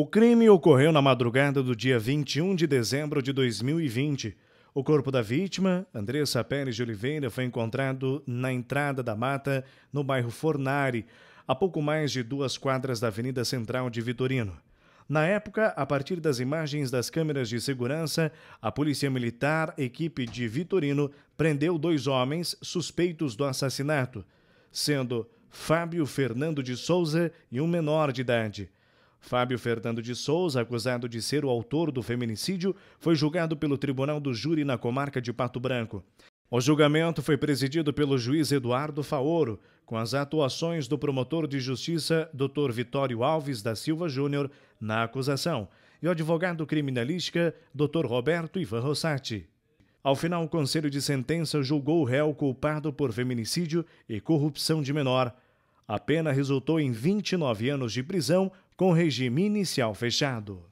O crime ocorreu na madrugada do dia 21 de dezembro de 2020. O corpo da vítima, Andressa Pérez de Oliveira, foi encontrado na entrada da mata, no bairro Fornari, a pouco mais de duas quadras da Avenida Central de Vitorino. Na época, a partir das imagens das câmeras de segurança, a Polícia Militar, equipe de Vitorino, prendeu dois homens suspeitos do assassinato, sendo Fábio Fernando de Souza e um menor de idade. Fábio Fernando de Souza, acusado de ser o autor do feminicídio, foi julgado pelo Tribunal do Júri na comarca de Pato Branco. O julgamento foi presidido pelo juiz Eduardo Faoro, com as atuações do promotor de justiça Dr. Vitório Alves da Silva Júnior na acusação e o advogado criminalística Dr. Roberto Ivan Rossati. Ao final, o conselho de sentença julgou o réu culpado por feminicídio e corrupção de menor a pena resultou em 29 anos de prisão com regime inicial fechado.